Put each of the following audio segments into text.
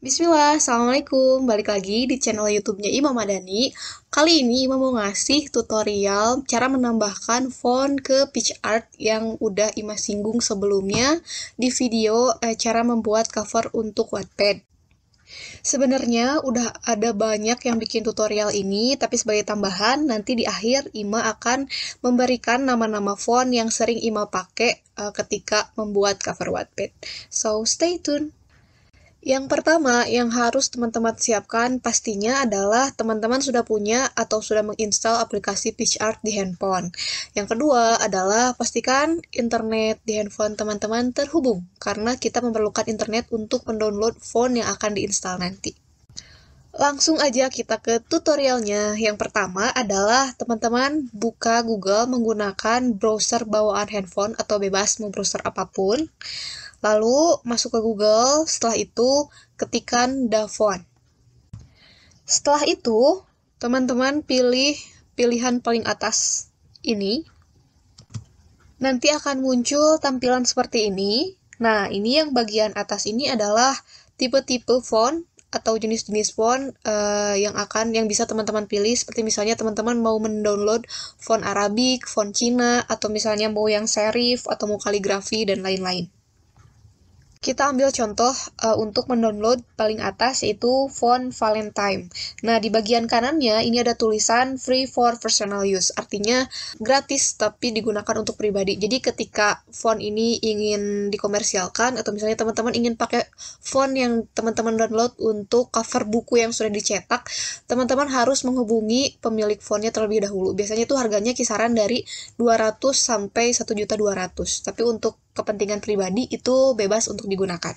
Bismillah, Assalamualaikum. Balik lagi di channel Youtubenya Imam Madani. Kali ini Imam mau ngasih tutorial cara menambahkan font ke pitch Art yang udah Imam singgung sebelumnya di video eh, cara membuat cover untuk Wattpad. Sebenarnya udah ada banyak yang bikin tutorial ini, tapi sebagai tambahan nanti di akhir Ima akan memberikan nama-nama font yang sering Ima pakai uh, ketika membuat cover Wattpad. So stay tune. Yang pertama yang harus teman-teman siapkan pastinya adalah teman-teman sudah punya atau sudah menginstal aplikasi PitchArt di handphone. Yang kedua adalah pastikan internet di handphone teman-teman terhubung karena kita memerlukan internet untuk mendownload font yang akan diinstal nanti. Langsung aja kita ke tutorialnya. Yang pertama adalah teman-teman buka Google menggunakan browser bawaan handphone atau bebas mau browser apapun. Lalu masuk ke Google, setelah itu ketikan Davon. Setelah itu, teman-teman pilih pilihan paling atas ini. Nanti akan muncul tampilan seperti ini. Nah, ini yang bagian atas ini adalah tipe-tipe font atau jenis-jenis font uh, yang akan yang bisa teman-teman pilih seperti misalnya teman-teman mau mendownload font Arabic, font Cina atau misalnya mau yang serif atau mau kaligrafi dan lain-lain. Kita ambil contoh uh, untuk mendownload paling atas yaitu font Valentine. Nah, di bagian kanannya ini ada tulisan free for personal use, artinya gratis tapi digunakan untuk pribadi. Jadi ketika font ini ingin dikomersialkan atau misalnya teman-teman ingin pakai font yang teman-teman download untuk cover buku yang sudah dicetak, teman-teman harus menghubungi pemilik fontnya terlebih dahulu. Biasanya itu harganya kisaran dari 200 sampai 1.200. Tapi untuk kepentingan pribadi itu bebas untuk digunakan.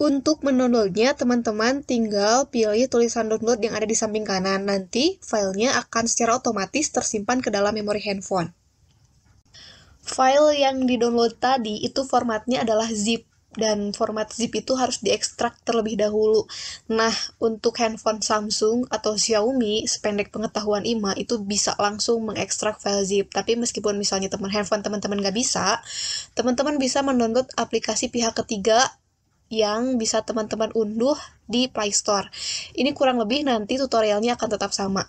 Untuk mendownloadnya, teman-teman tinggal pilih tulisan download yang ada di samping kanan. Nanti, filenya akan secara otomatis tersimpan ke dalam memori handphone. File yang didownload tadi itu formatnya adalah zip dan format zip itu harus diekstrak terlebih dahulu. Nah, untuk handphone Samsung atau Xiaomi, sependek pengetahuan Ima itu bisa langsung mengekstrak file zip. Tapi meskipun misalnya teman handphone teman-teman nggak bisa, teman-teman bisa mendownload aplikasi pihak ketiga yang bisa teman-teman unduh di Play Store. Ini kurang lebih nanti tutorialnya akan tetap sama.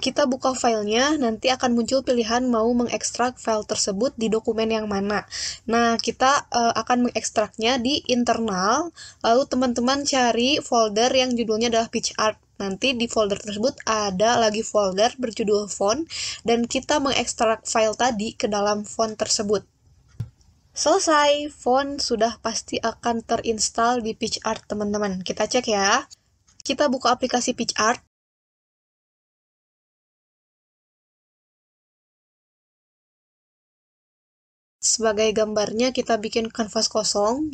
Kita buka filenya, nanti akan muncul pilihan mau mengekstrak file tersebut di dokumen yang mana. Nah, kita uh, akan mengekstraknya di internal, lalu teman-teman cari folder yang judulnya adalah pitch Art. Nanti di folder tersebut ada lagi folder berjudul font, dan kita mengekstrak file tadi ke dalam font tersebut. Selesai, font sudah pasti akan terinstall di pitch Art, teman-teman. Kita cek ya. Kita buka aplikasi Art. Sebagai gambarnya kita bikin kanvas kosong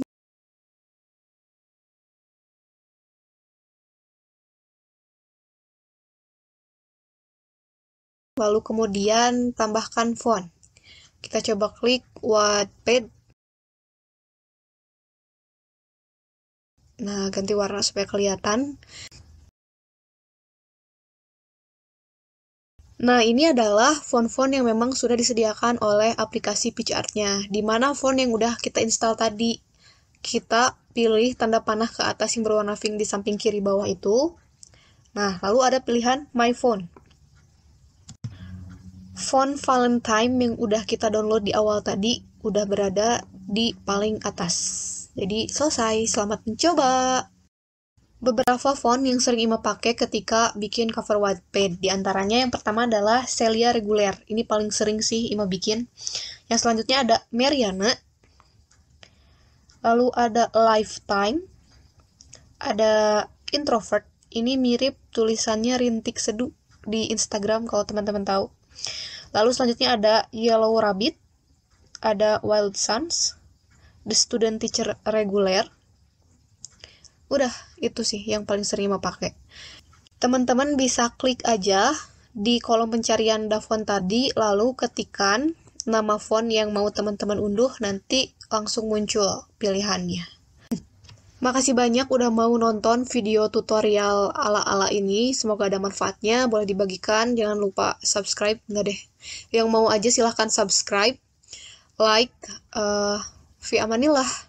lalu kemudian tambahkan font. Kita coba klik Wattpad. Nah, ganti warna supaya kelihatan. Nah, ini adalah font-font yang memang sudah disediakan oleh aplikasi pitchart nya di mana font yang udah kita install tadi. Kita pilih tanda panah ke atas yang berwarna pink di samping kiri bawah itu. Nah, lalu ada pilihan My Font Font Valentine yang udah kita download di awal tadi udah berada di paling atas. Jadi selesai, selamat mencoba! Beberapa font yang sering Ima pakai ketika bikin cover white page. di antaranya yang pertama adalah Celia regular Ini paling sering sih Ima bikin. Yang selanjutnya ada Mariana. Lalu ada Lifetime. Ada Introvert. Ini mirip tulisannya Rintik Seduh di Instagram kalau teman-teman tahu. Lalu selanjutnya ada Yellow Rabbit, ada Wild Suns, The Student Teacher Regular, Udah, itu sih yang paling sering mau pakai. Teman-teman bisa klik aja di kolom pencarian Davon tadi, lalu ketikan nama font yang mau teman-teman unduh, nanti langsung muncul pilihannya. Makasih banyak udah mau nonton video tutorial ala-ala ini. Semoga ada manfaatnya, boleh dibagikan. Jangan lupa subscribe, enggak deh. Yang mau aja silahkan subscribe, like, uh, eh, via manilah.